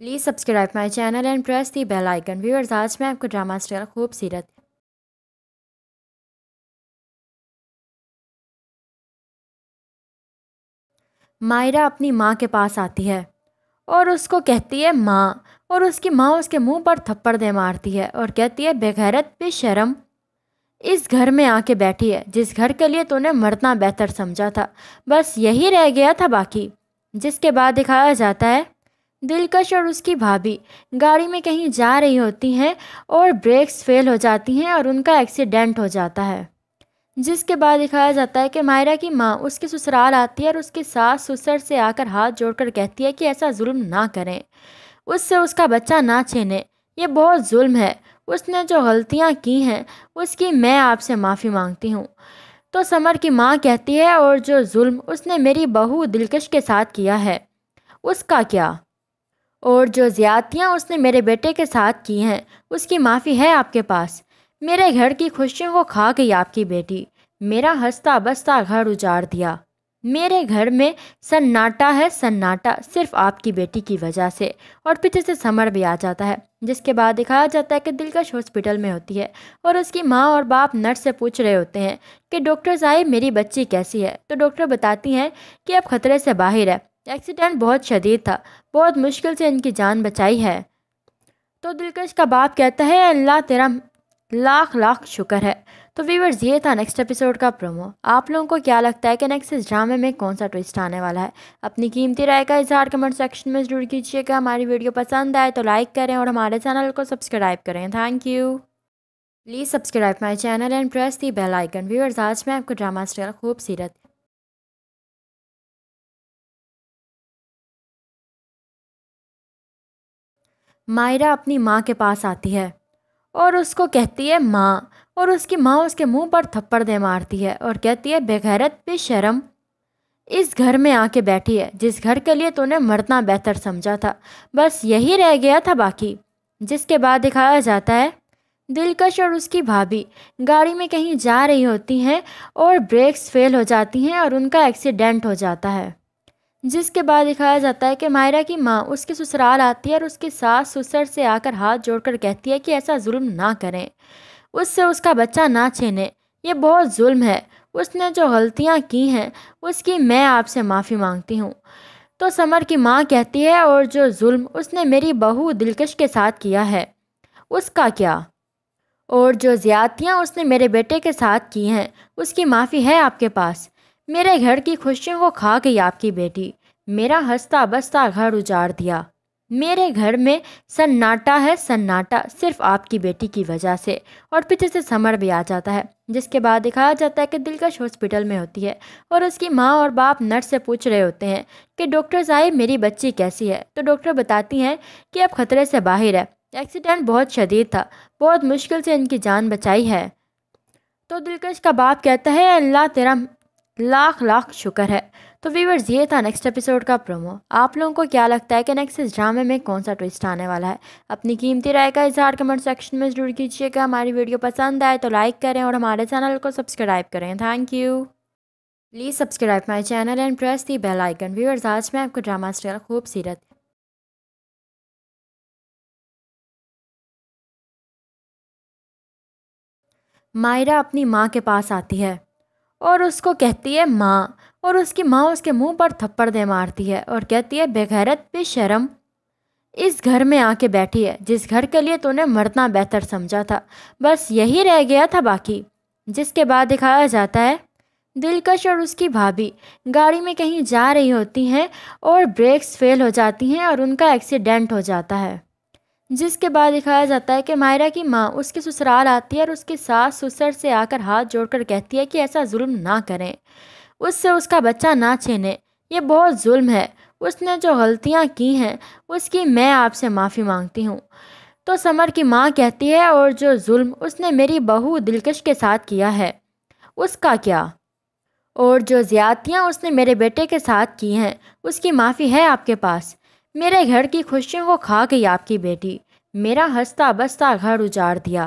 please subscribe my channel and press the bell icon viewers आज मैं आपको drama style खूबसूरत मायरा अपनी माँ के पास आती है और उसको कहती है माँ और उसकी माँ उसके मुंह पर थप्पड़ दे मारती है और कहती है बेगैरत पे शर्म इस घर में आके बैठी है जिस घर के लिए तूने मरना बेहतर समझा था बस यही रह गया था बाकी जिसके बाद दिखाया जाता है दिलकश और उसकी भाभी गाड़ी में कहीं जा रही होती हैं और ब्रेक्स फेल हो जाती हैं और उनका एक्सीडेंट हो जाता है जिसके बाद दिखाया जाता है कि मायरा की माँ उसके ससुराल आती है और उसके सास ससुर से आकर हाथ जोड़कर कहती है कि ऐसा जुल्म ना करें उससे उसका बच्चा ना छीने ये बहुत जुल्म है उसने जो गलतियाँ की हैं उसकी मैं आपसे माफ़ी मांगती हूँ तो समर की माँ कहती है और जो जुल्म उसने मेरी बहू दिलकश के साथ किया है उसका क्या और जो ज़्यादतियाँ उसने मेरे बेटे के साथ की हैं उसकी माफ़ी है आपके पास मेरे घर की खुशियों को खा गई आपकी बेटी मेरा हंसता बसता घर उजाड़ दिया मेरे घर में सन्नाटा है सन्नाटा सिर्फ आपकी बेटी की वजह से और पीछे से समर भी आ जाता है जिसके बाद दिखाया जाता है कि दिलकश हॉस्पिटल में होती है और उसकी माँ और बाप नर्स से पूछ रहे होते हैं कि डॉक्टर साहब मेरी बच्ची कैसी है तो डॉक्टर बताती हैं कि अब खतरे से बाहर है एक्सीडेंट बहुत शदीद था बहुत मुश्किल से इनकी जान बचाई है तो दिलकश का बाप कहता है अल्लाह तेरा लाख लाख शुक्र है तो वीवर्स ये था नेक्स्ट एपिसोड का प्रोमो आप लोगों को क्या लगता है कि नेक्स्ट इस ड्रामे में कौन सा ट्विस्ट आने वाला है अपनी कीमती राय का इजहार कमेंट सेक्शन में जरूर कीजिएगा हमारी वीडियो पसंद आए तो लाइक करें और हमारे चैनल को सब्सक्राइब करें thank you please subscribe my channel and press the bell icon viewers आज मैं आपको ड्रामा स्टाइल खूबसूरत मायरा अपनी माँ के पास आती है और उसको कहती है माँ और उसकी माँ उसके मुंह पर थप्पड़ दे मारती है और कहती है बेगैरत पे शर्म इस घर में आके बैठी है जिस घर के लिए तूने मरना बेहतर समझा था बस यही रह गया था बाकी जिसके बाद दिखाया जाता है दिलकश और उसकी भाभी गाड़ी में कहीं जा रही होती हैं और ब्रेक्स फेल हो जाती हैं और उनका एक्सीडेंट हो जाता है जिसके बाद दिखाया जाता है कि मायरा की माँ उसके ससुराल आती है और उसकी सास ससुर से आकर हाथ जोड़कर कहती है कि ऐसा जुल्म ना करें उससे उसका बच्चा ना छीने ये बहुत जुल्म है उसने जो गलतियाँ की हैं उसकी मैं आपसे माफ़ी मांगती हूँ तो समर की माँ कहती है और जो जुल्म उसने मेरी बहू दिलकश के साथ किया है उसका क्या और जो ज़्यादतियाँ उसने मेरे बेटे के साथ की हैं उसकी माफ़ी है आपके पास मेरे घर की खुशियों को खा गई आपकी बेटी मेरा हंसता बसता घर उजाड़ दिया मेरे घर में सन्नाटा है सन्नाटा सिर्फ आपकी बेटी की वजह से और पीछे से समर भी आ जाता है जिसके बाद दिखाया जाता है कि दिलकश हॉस्पिटल में होती है और उसकी माँ और बाप नर्स से पूछ रहे होते हैं कि डॉक्टर साहिब मेरी बच्ची कैसी है तो डॉक्टर बताती हैं कि अब खतरे से बाहर है एक्सीडेंट बहुत शदीद था बहुत मुश्किल से इनकी जान बचाई है तो दिलकश का बाप कहता है अल्लाह तेरा लाख लाख शुक्र है तो व्यूवर्स ये था नेक्स्ट एपिसोड का प्रोमो आप लोगों को क्या लगता है कि नेक्स्ट इस ड्रामे में कौन सा ट्विस्ट आने वाला है अपनी कीमती राय का इजहार कमेंट सेक्शन में जरूर कीजिएगा हमारी वीडियो पसंद आए तो लाइक करें और हमारे चैनल को सब्सक्राइब करें thank you please subscribe my channel and press the bell icon viewers आज मैं आपको ड्रामा स्टाइल खूबसूरत मायरा अपनी माँ के पास आती है और उसको कहती है माँ और उसकी माँ उसके मुंह पर थप्पड़ दे मारती है और कहती है बेगैरत शर्म इस घर में आके बैठी है जिस घर के लिए तूने मरना बेहतर समझा था बस यही रह गया था बाकी जिसके बाद दिखाया जाता है दिलकश और उसकी भाभी गाड़ी में कहीं जा रही होती हैं और ब्रेक्स फेल हो जाती हैं और उनका एक्सीडेंट हो जाता है जिसके बाद दिखाया जाता है कि मायरा की माँ उसके ससुराल आती है और उसकी सास ससुर से आकर हाथ जोड़कर कहती है कि ऐसा जुल्म ना करें उससे उसका बच्चा ना छीने ये बहुत जुल्म है उसने जो गलतियाँ की हैं उसकी मैं आपसे माफ़ी मांगती हूँ तो समर की माँ कहती है और जो जुल्म उसने मेरी बहू दिलकश के साथ किया है उसका क्या और जो ज़्यादतियाँ उसने मेरे बेटे के साथ की हैं उसकी माफ़ी है आपके पास मेरे घर की खुशियों को खा गई आपकी बेटी मेरा हंसता बसता घर उजाड़ दिया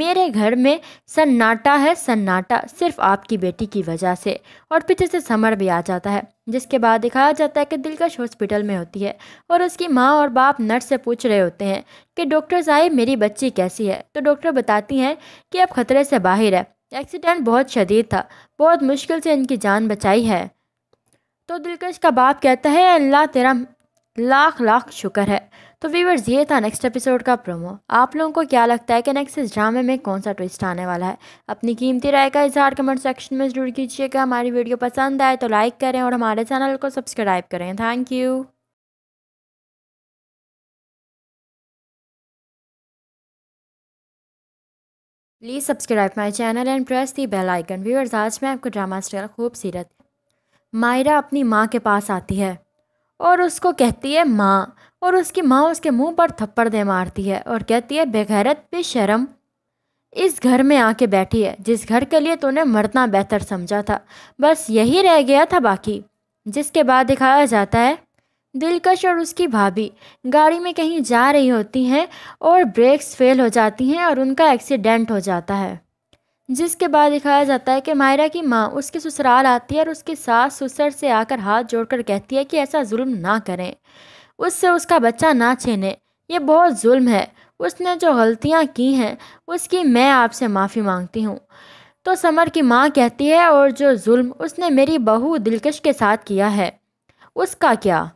मेरे घर में सन्नाटा है सन्नाटा सिर्फ आपकी बेटी की वजह से और पीछे से समर भी आ जाता है जिसके बाद दिखाया जाता है कि दिलकश हॉस्पिटल में होती है और उसकी माँ और बाप नर्स से पूछ रहे होते हैं कि डॉक्टर साहिब मेरी बच्ची कैसी है तो डॉक्टर बताती हैं कि अब खतरे से बाहर है एक्सीडेंट बहुत शदीद था बहुत मुश्किल से इनकी जान बचाई है तो दिलकश का बाप कहता है अल्लाह तेरा लाख लाख शुक्र है तो वीवर्स ये था नेक्स्ट एपिसोड का प्रोमो आप लोगों को क्या लगता है कि नेक्स्ट इस ड्रामे में कौन सा ट्विस्ट आने वाला है अपनी कीमती राय का इजहार कमेंट सेक्शन में जरूर कीजिएगा हमारी वीडियो पसंद आए तो लाइक करें और हमारे चैनल को सब्सक्राइब करें thank you please subscribe my channel and press the bell icon viewers आज मैं आपको ड्रामा स्टाइल खूबसीरत मायरा अपनी माँ के पास आती है और उसको कहती है माँ और उसकी माँ उसके मुंह पर थप्पड़ दे मारती है और कहती है बेगैरत पे शर्म इस घर में आके बैठी है जिस घर के लिए तूने मरना बेहतर समझा था बस यही रह गया था बाकी जिसके बाद दिखाया जाता है दिलकश और उसकी भाभी गाड़ी में कहीं जा रही होती हैं और ब्रेक्स फेल हो जाती हैं और उनका एक्सीडेंट हो जाता है जिसके बाद दिखाया जाता है कि मायरा की माँ उसके ससुराल आती है और उसके सास ससुर से आकर हाथ जोड़कर कहती है कि ऐसा जुल्म ना करें उससे उसका बच्चा ना छीने ये बहुत जुल्म है उसने जो गलतियाँ की हैं उसकी मैं आपसे माफ़ी मांगती हूँ तो समर की माँ कहती है और जो जुल्म उसने मेरी बहू दिलकश के साथ किया है उसका क्या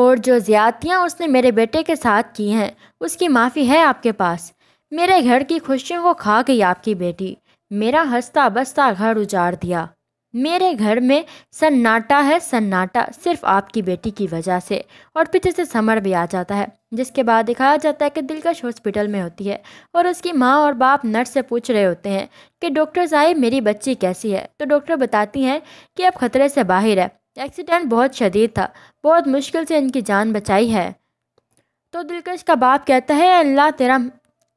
और जो ज़्यादतियाँ उसने मेरे बेटे के साथ की हैं उसकी माफ़ी है आपके पास मेरे घर की खुशियों को खा गई आपकी बेटी मेरा हंसता बसता घर उजाड़ दिया मेरे घर में सन्नाटा है सन्नाटा सिर्फ आपकी बेटी की वजह से और पीछे से समर भी आ जाता है जिसके बाद दिखाया जाता है कि दिलकश हॉस्पिटल में होती है और उसकी माँ और बाप नर्स से पूछ रहे होते हैं कि डॉक्टर साहिब मेरी बच्ची कैसी है तो डॉक्टर बताती हैं कि अब खतरे से बाहर है एक्सीडेंट बहुत शदीद था बहुत मुश्किल से इनकी जान बचाई है तो दिलकश का बाप कहता है अल्लाह तेरा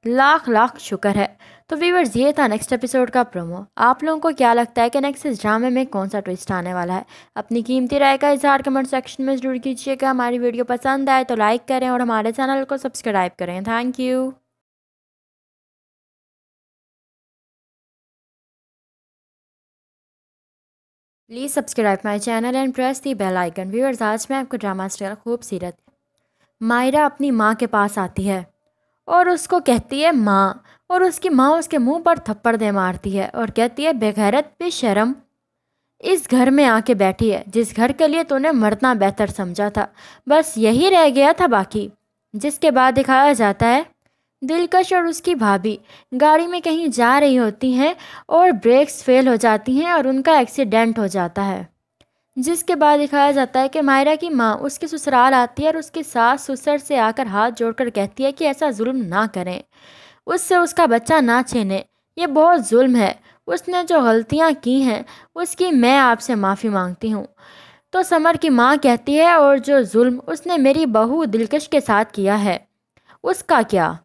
लाख लाख शुक्र है तो वीवर्स ये था नेक्स्ट एपिसोड का प्रोमो आप लोगों को क्या लगता है कि नेक्स्ट इस ड्रामे में कौन सा ट्विस्ट आने वाला है अपनी कीमती राय का इजहार कमेंट सेक्शन में जरूर कीजिएगा हमारी वीडियो पसंद आए तो लाइक करें और हमारे चैनल को सब्सक्राइब करें thank you please subscribe my channel and press the bell icon viewers आज मैं आपको ड्रामा स्टाइल खूबसूरत मायरा अपनी माँ के पास आती है और उसको कहती है माँ और उसकी माँ उसके मुंह पर थप्पड़ दे मारती है और कहती है बेगैरत पे शर्म इस घर में आके बैठी है जिस घर के लिए तूने मरना बेहतर समझा था बस यही रह गया था बाकी जिसके बाद दिखाया जाता है दिलकश और उसकी भाभी गाड़ी में कहीं जा रही होती हैं और ब्रेक्स फेल हो जाती हैं और उनका एक्सीडेंट हो जाता है जिसके बाद दिखाया जाता है कि मायरा की माँ उसके ससुराल आती है और उसकी सास ससुर से आकर हाथ जोड़कर कहती है कि ऐसा जुल्म ना करें उससे उसका बच्चा ना छीने ये बहुत जुल्म है उसने जो गलतियाँ की हैं उसकी मैं आपसे माफ़ी मांगती हूँ तो समर की माँ कहती है और जो जुल्म उसने मेरी बहू दिलकश के साथ किया है उसका क्या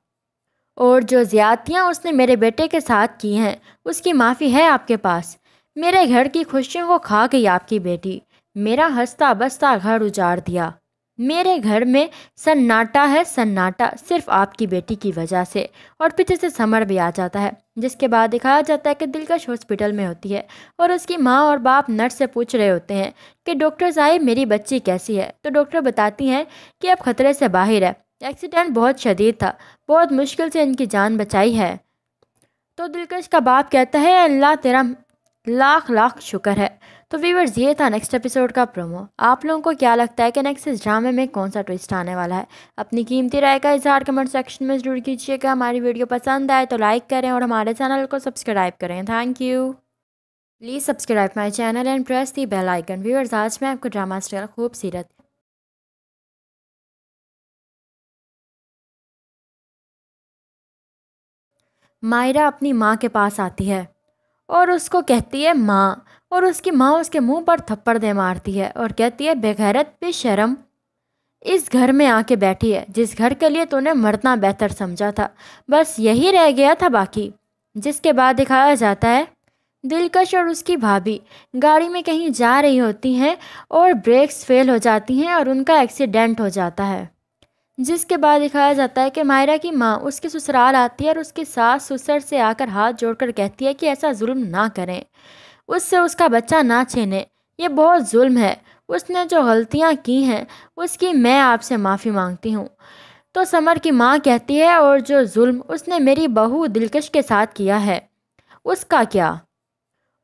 और जो ज़्यादतियाँ उसने मेरे बेटे के साथ की हैं उसकी माफ़ी है आपके पास मेरे घर की खुशियों को खा गई आपकी बेटी मेरा हंसता बसता घर उजाड़ दिया मेरे घर में सन्नाटा है सन्नाटा सिर्फ आपकी बेटी की वजह से और पीछे से समर भी आ जाता है जिसके बाद दिखाया जाता है कि दिलकश हॉस्पिटल में होती है और उसकी माँ और बाप नर्स से पूछ रहे होते हैं कि डॉक्टर साहिब मेरी बच्ची कैसी है तो डॉक्टर बताती हैं कि अब खतरे से बाहर है एक्सीडेंट बहुत शदीद था बहुत मुश्किल से इनकी जान बचाई है तो दिलकश का बाप कहता है अल्लाह तेरा लाख लाख शुक्र है तो वीवर्स ये था नेक्स्ट एपिसोड का प्रोमो आप लोगों को क्या लगता है कि नेक्स्ट इस ड्रामे में कौन सा ट्विस्ट आने वाला है अपनी कीमती राय का इजहार कमेंट सेक्शन में जरूर कीजिएगा हमारी वीडियो पसंद आए तो लाइक करें और हमारे चैनल को सब्सक्राइब करें thank you please subscribe my channel and press the bell icon viewers आज मैं आपको ड्रामा स्टाइल खूबसूरत मायरा अपनी माँ के पास आती है और उसको कहती है माँ और उसकी माँ उसके मुंह पर थप्पड़ दे मारती है और कहती है बेगैरत शर्म इस घर में आके बैठी है जिस घर के लिए तूने मरना बेहतर समझा था बस यही रह गया था बाकी जिसके बाद दिखाया जाता है दिलकश और उसकी भाभी गाड़ी में कहीं जा रही होती हैं और ब्रेक्स फेल हो जाती हैं और उनका एक्सीडेंट हो जाता है जिसके बाद दिखाया जाता है कि मायरा की माँ उसके ससुराल आती है और उसकी सास ससुर से आकर हाथ जोड़कर कहती है कि ऐसा जुल्म ना करें उससे उसका बच्चा ना छीने ये बहुत जुल्म है उसने जो गलतियाँ की हैं उसकी मैं आपसे माफ़ी मांगती हूँ तो समर की माँ कहती है और जो जुल्म उसने मेरी बहू दिलकश के साथ किया है उसका क्या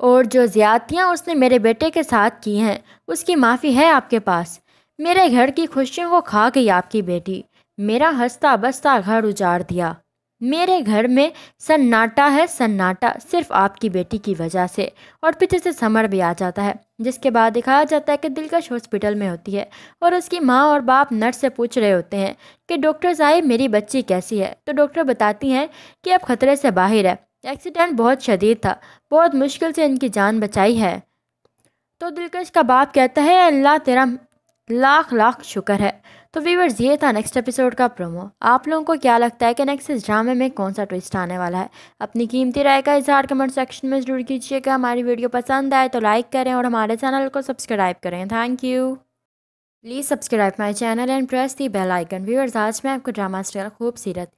और जो ज़्यादतियाँ उसने मेरे बेटे के साथ की हैं उसकी माफ़ी है आपके पास मेरे घर की खुशियों को खा गई आपकी बेटी मेरा हंसता बसता घर उजाड़ दिया मेरे घर में सन्नाटा है सन्नाटा सिर्फ आपकी बेटी की वजह से और पीछे से समर भी आ जाता है जिसके बाद दिखाया जाता है कि दिलकश हॉस्पिटल में होती है और उसकी माँ और बाप नर्स से पूछ रहे होते हैं कि डॉक्टर साहब मेरी बच्ची कैसी है तो डॉक्टर बताती हैं कि अब खतरे से बाहर है एक्सीडेंट बहुत शदीद था बहुत मुश्किल से इनकी जान बचाई है तो दिलकश का बाप कहता है अल्लाह तेरा लाख लाख शुक्र है तो वीवर्स ये था नेक्स्ट एपिसोड का प्रोमो आप लोगों को क्या लगता है कि नेक्स्ट इस ड्रामे में कौन सा ट्विस्ट आने वाला है अपनी कीमती राय का इजहार कमेंट सेक्शन में जरूर कीजिएगा हमारी वीडियो पसंद आए तो लाइक करें और हमारे चैनल को सब्सक्राइब करें thank you please subscribe my channel and press the bell icon viewers आज मैं आपको ड्रामा स्टाइल खूबसूरत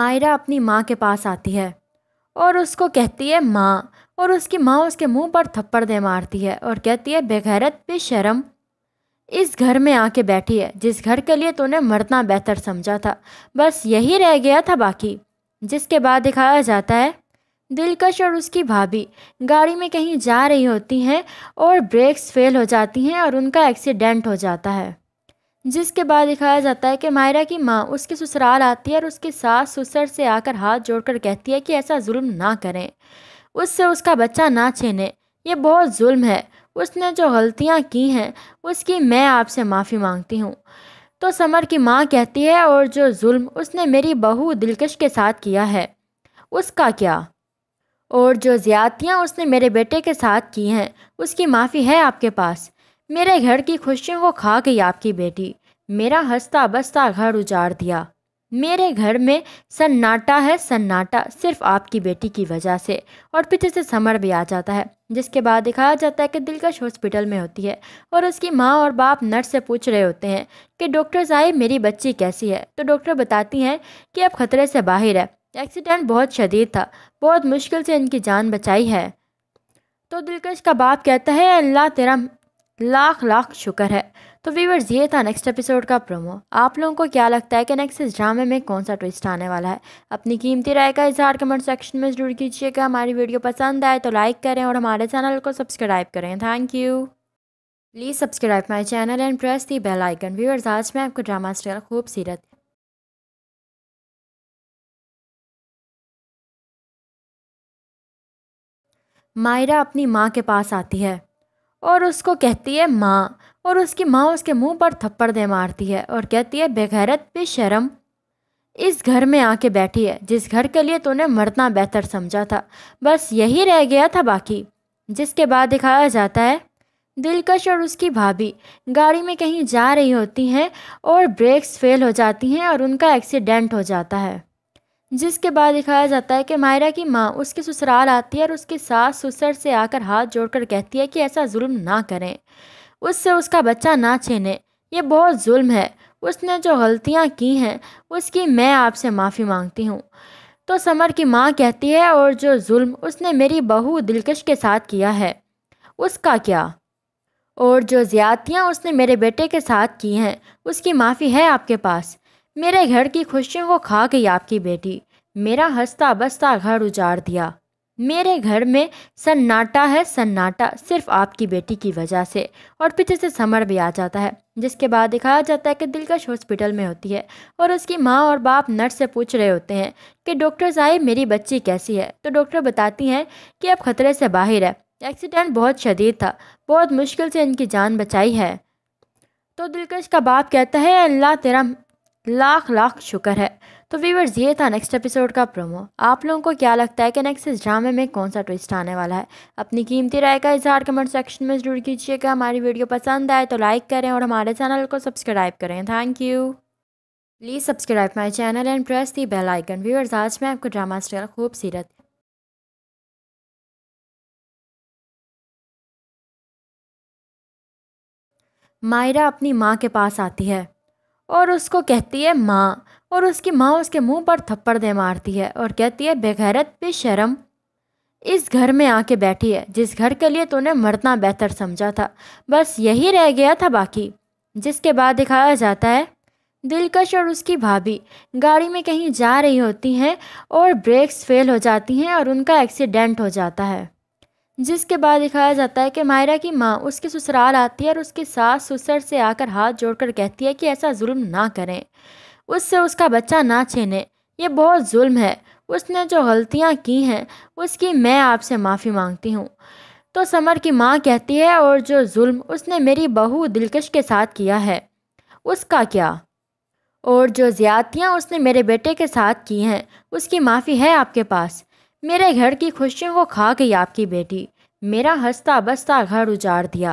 मायरा अपनी माँ के पास आती है और उसको कहती है माँ और उसकी माँ उसके मुंह पर थप्पड़ दे मारती है और कहती है बेगैरत पे शर्म इस घर में आके बैठी है जिस घर के लिए तूने मरना बेहतर समझा था बस यही रह गया था बाकी जिसके बाद दिखाया जाता है दिलकश और उसकी भाभी गाड़ी में कहीं जा रही होती हैं और ब्रेक्स फेल हो जाती हैं और उनका एक्सीडेंट हो जाता है जिसके बाद दिखाया जाता है कि मायरा की माँ उसके ससुराल आती है और उसके सास ससुर से आकर हाथ जोड़कर कहती है कि ऐसा जुल्म ना करें उससे उसका बच्चा ना छीने ये बहुत जुल्म है उसने जो गलतियाँ की हैं उसकी मैं आपसे माफ़ी मांगती हूँ तो समर की माँ कहती है और जो जुल्म उसने मेरी बहू दिलकश के साथ किया है उसका क्या और जो ज़्यादतियाँ उसने मेरे बेटे के साथ की हैं उसकी माफ़ी है आपके पास मेरे घर की खुशियों को खा गई आपकी बेटी मेरा हंसता बसता घर उजाड़ दिया मेरे घर में सन्नाटा है सन्नाटा सिर्फ आपकी बेटी की वजह से और पीछे से समर भी आ जाता है जिसके बाद दिखाया जाता है कि दिलकश हॉस्पिटल में होती है और उसकी माँ और बाप नर्स से पूछ रहे होते हैं कि डॉक्टर साहिब मेरी बच्ची कैसी है तो डॉक्टर बताती हैं कि अब खतरे से बाहर है एक्सीडेंट बहुत शदीद था बहुत मुश्किल से इनकी जान बचाई है तो दिलकश का बाप कहता है अल्लाह तेरा लाख लाख शुक्र है तो व्यूवर्स ये था नेक्स्ट एपिसोड का प्रोमो आप लोगों को क्या लगता है कि नेक्स्ट इस ड्रामे में कौन सा ट्विस्ट आने वाला है अपनी कीमती राय का इजहार कमेंट सेक्शन में जरूर कीजिएगा हमारी वीडियो पसंद आए तो लाइक करें और हमारे चैनल को सब्सक्राइब करें thank you please subscribe my channel and press the bell icon viewers आज मैं आपको ड्रामा स्टाइल खूबसूरत मायरा अपनी माँ के पास आती है और उसको कहती है माँ और उसकी माँ उसके मुंह पर थप्पड़ दे मारती है और कहती है बेगैरत पे शर्म इस घर में आके बैठी है जिस घर के लिए तूने मरना बेहतर समझा था बस यही रह गया था बाकी जिसके बाद दिखाया जाता है दिलकश और उसकी भाभी गाड़ी में कहीं जा रही होती हैं और ब्रेक्स फेल हो जाती हैं और उनका एक्सीडेंट हो जाता है जिसके बाद दिखाया जाता है कि मायरा की माँ उसके ससुराल आती है और उसकी सास ससुर से आकर हाथ जोड़कर कहती है कि ऐसा जुल्म ना करें उससे उसका बच्चा ना छीने ये बहुत जुल्म है उसने जो गलतियाँ की हैं उसकी मैं आपसे माफ़ी मांगती हूँ तो समर की माँ कहती है और जो जुल्म उसने मेरी बहू दिलकश के साथ किया है उसका क्या और जो ज़्यादतियाँ उसने मेरे बेटे के साथ की हैं उसकी माफ़ी है आपके पास मेरे घर की खुशियों को खा गई आपकी बेटी मेरा हंसता बसता घर उजाड़ दिया मेरे घर में सन्नाटा है सन्नाटा सिर्फ आपकी बेटी की वजह से और पीछे से समर भी आ जाता है जिसके बाद दिखाया जाता है कि दिलकश हॉस्पिटल में होती है और उसकी माँ और बाप नर्स से पूछ रहे होते हैं कि डॉक्टर साहिब मेरी बच्ची कैसी है तो डॉक्टर बताती हैं कि अब खतरे से बाहर है एक्सीडेंट बहुत शदीद था बहुत मुश्किल से इनकी जान बचाई है तो दिलकश का बाप कहता है अल्लाह तेरा लाख लाख शुक्र है तो व्यूवर्स ये था नेक्स्ट एपिसोड का प्रोमो आप लोगों को क्या लगता है कि नेक्स्ट इस ड्रामे में कौन सा ट्विस्ट आने वाला है अपनी कीमती राय का इजहार कमेंट सेक्शन में जरूर कीजिएगा हमारी वीडियो पसंद आए तो लाइक करें और हमारे चैनल को सब्सक्राइब करें thank you please subscribe my channel and press the bell icon viewers आज मैं आपको ड्रामा स्टाइल खूबसूरत मायरा अपनी माँ के पास आती है और उसको कहती है माँ और उसकी माँ उसके मुंह पर थप्पड़ दे मारती है और कहती है बेगैरत शर्म इस घर में आके बैठी है जिस घर के लिए तूने मरना बेहतर समझा था बस यही रह गया था बाकी जिसके बाद दिखाया जाता है दिलकश और उसकी भाभी गाड़ी में कहीं जा रही होती हैं और ब्रेक्स फेल हो जाती हैं और उनका एक्सीडेंट हो जाता है जिसके बाद दिखाया जाता है कि मायरा की माँ उसके ससुराल आती है और उसकी सास ससुर से आकर हाथ जोड़कर कहती है कि ऐसा जुल्म ना करें उससे उसका बच्चा ना छीने ये बहुत जुल्म है उसने जो गलतियाँ की हैं उसकी मैं आपसे माफ़ी मांगती हूँ तो समर की माँ कहती है और जो जुल्म उसने मेरी बहू दिलकश के साथ किया है उसका क्या और जो ज़्यादतियाँ उसने मेरे बेटे के साथ की हैं उसकी माफ़ी है आपके पास मेरे घर की खुशियों को खा गई आपकी बेटी मेरा हंसता बसता घर उजाड़ दिया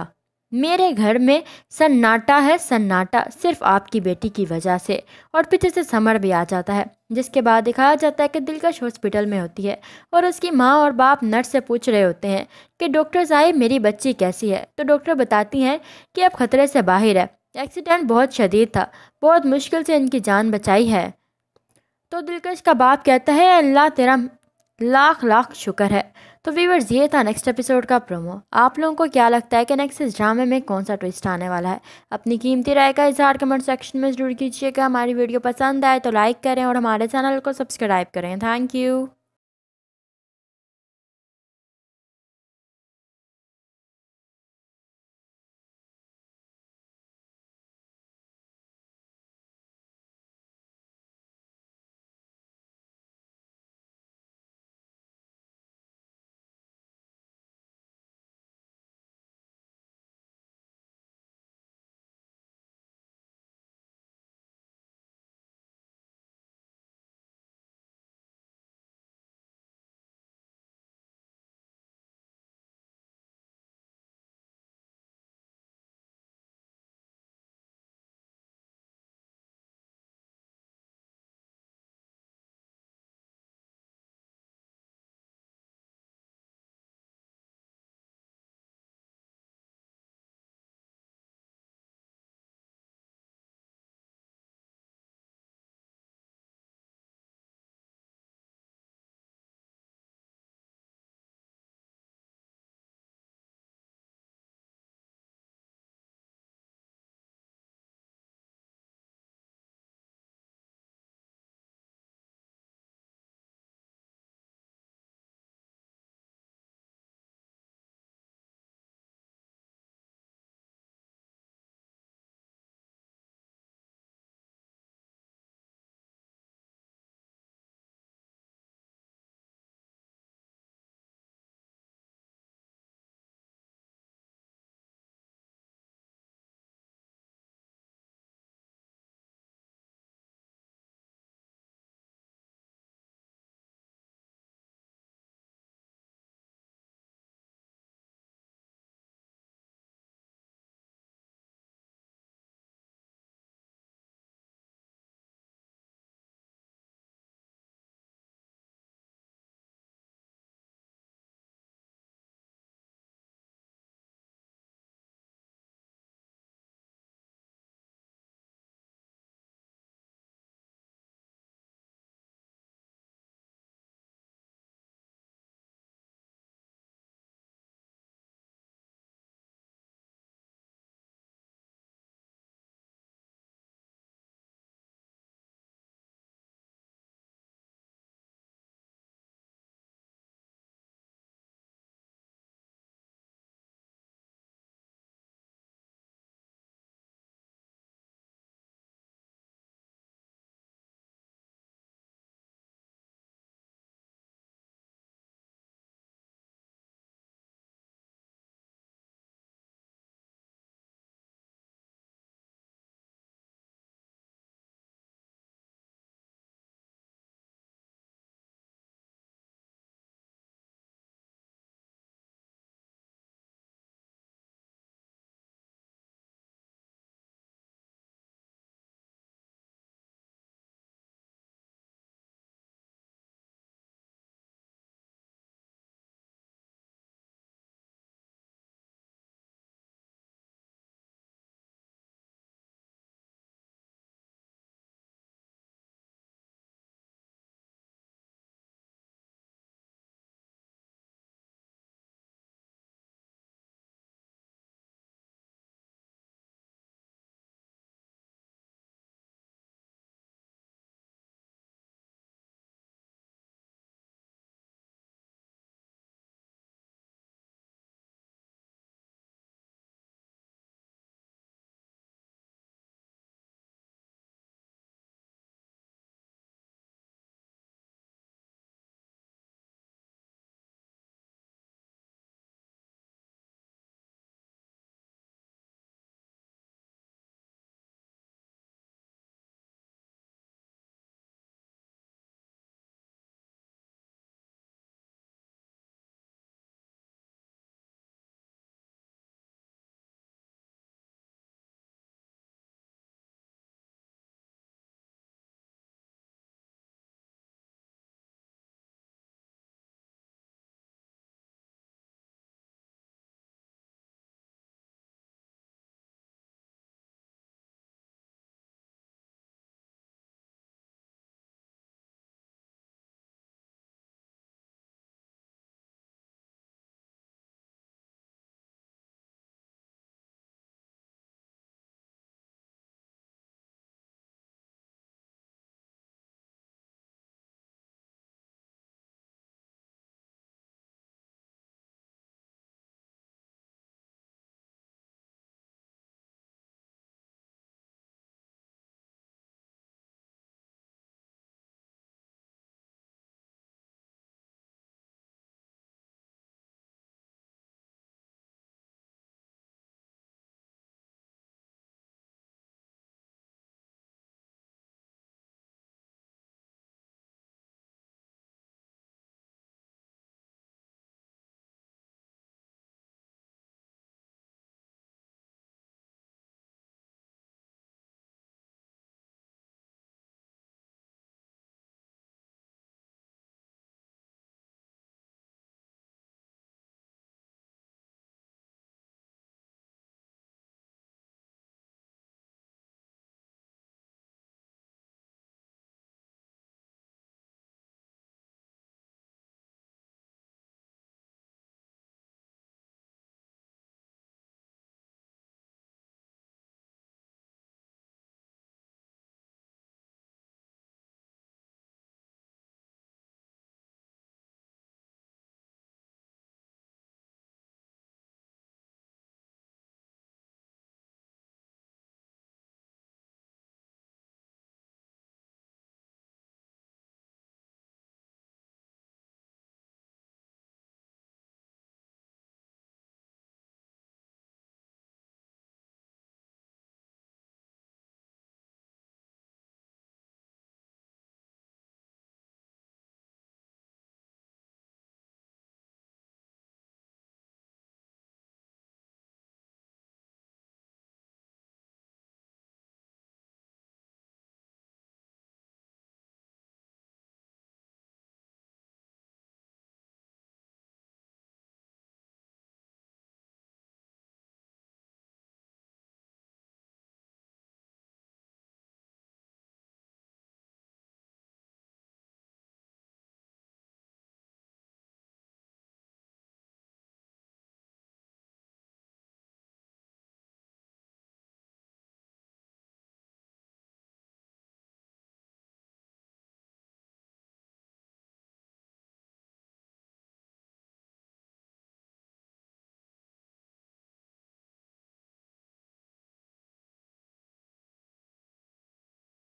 मेरे घर में सन्नाटा है सन्नाटा सिर्फ आपकी बेटी की वजह से और पीछे से समर भी आ जाता है जिसके बाद दिखाया जाता है कि दिलकश हॉस्पिटल में होती है और उसकी माँ और बाप नर्स से पूछ रहे होते हैं कि डॉक्टर साहिब मेरी बच्ची कैसी है तो डॉक्टर बताती हैं कि अब खतरे से बाहर है एक्सीडेंट बहुत शदीद था बहुत मुश्किल से इनकी जान बचाई है तो दिलकश का बाप कहता है अल्लाह तेरा लाख लाख शुक्र है तो वीवर्स ये था नेक्स्ट एपिसोड का प्रोमो आप लोगों को क्या लगता है कि नेक्स्ट इस ड्रामे में कौन सा ट्विस्ट आने वाला है अपनी कीमती राय का इजहार कमेंट सेक्शन में जरूर कीजिएगा हमारी वीडियो पसंद आए तो लाइक करें और हमारे चैनल को सब्सक्राइब करें थैंक यू